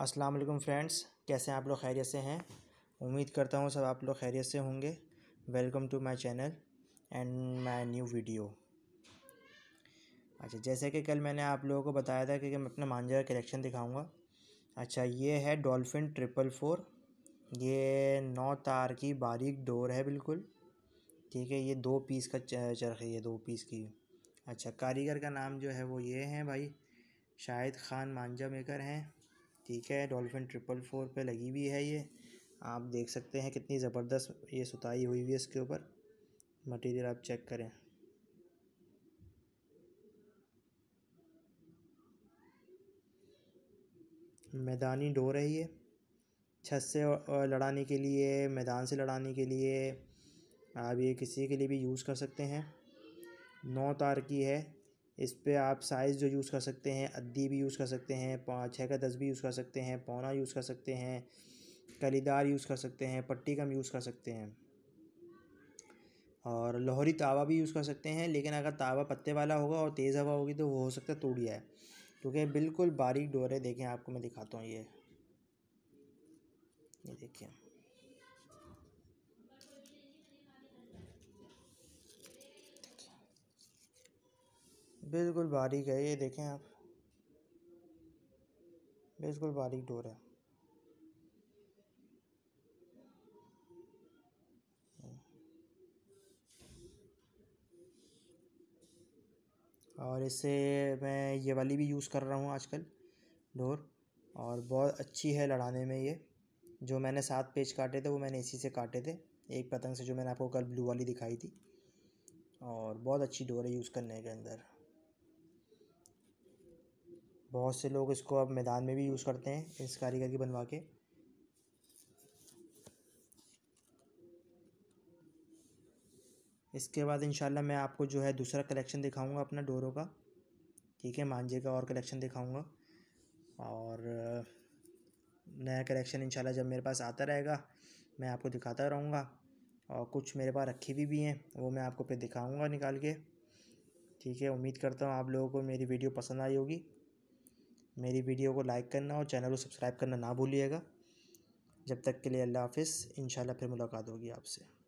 अस्सलाम वालेकुम फ्रेंड्स कैसे हैं आप लोग खैरियत से हैं उम्मीद करता हूँ सब आप लोग खैरियत से होंगे welcome to my channel and my new video अच्छा जैसे कि कल मैंने आप लोगों को बताया था कि मैं अपना मांजर कलेक्शन दिखाऊंगा अच्छा ये है डॉल्फिन ट्रिपल फोर ये नौ तार की बारीक डोर है बिल्कुल ठीक है ये दो पीस का चरखी है दो पीस की अच्छा कारीगर का नाम जो है वो ये हैं भाई शाहिद ख़ान मांझा मेकर हैं ठीक है डॉल्फिन ट्रिपल फोर पे लगी हुई है ये आप देख सकते हैं कितनी ज़बरदस्त ये सुताई हुई हुई है इसके ऊपर मटेरियल आप चेक करें मैदानी डोर है ये छत से लड़ाने के लिए मैदान से लड़ाने के लिए आप ये किसी के लिए भी यूज़ कर सकते हैं नौ तार की है इस पर आप साइज़ जो यूज़ कर सकते हैं अद्दी भी यूज़ कर सकते हैं छः का दस भी यूज़ कर सकते हैं पौना यूज़ कर सकते हैं कलीदार यूज़ कर सकते हैं पट्टी कम यूज़ कर सकते हैं और लाहौरी तावा भी यूज़ कर सकते हैं लेकिन अगर तावा पत्ते वाला होगा और तेज़ हवा होगी तो वो हो सकता है टूट जाए क्योंकि बिल्कुल बारीक डोर है देखें आपको मैं दिखाता हूँ ये ये देखिए बिल्कुल बारीक है ये देखें आप बिल्कुल बारीक डोर है और इससे मैं ये वाली भी यूज़ कर रहा हूँ आजकल डोर और बहुत अच्छी है लड़ाने में ये जो मैंने सात पेज काटे थे वो मैंने इसी से काटे थे एक पतंग से जो मैंने आपको कल ब्लू वाली दिखाई थी और बहुत अच्छी डोर है यूज़ करने के अंदर बहुत से लोग इसको अब मैदान में भी यूज़ करते हैं इस कारीगर की बनवा के इसके बाद इंशाल्लाह मैं आपको जो है दूसरा कलेक्शन दिखाऊंगा अपना डोरों का ठीक है मांझे का और कलेक्शन दिखाऊंगा और नया कलेक्शन इंशाल्लाह जब मेरे पास आता रहेगा मैं आपको दिखाता रहूँगा और कुछ मेरे पास रखी हुई भी, भी हैं वो मैं आपको फिर दिखाऊँगा निकाल के ठीक है उम्मीद करता हूँ आप लोगों को मेरी वीडियो पसंद आई होगी मेरी वीडियो को लाइक करना और चैनल को सब्सक्राइब करना ना भूलिएगा जब तक के लिए अल्लाह हाफिज़ इन फिर मुलाकात होगी आपसे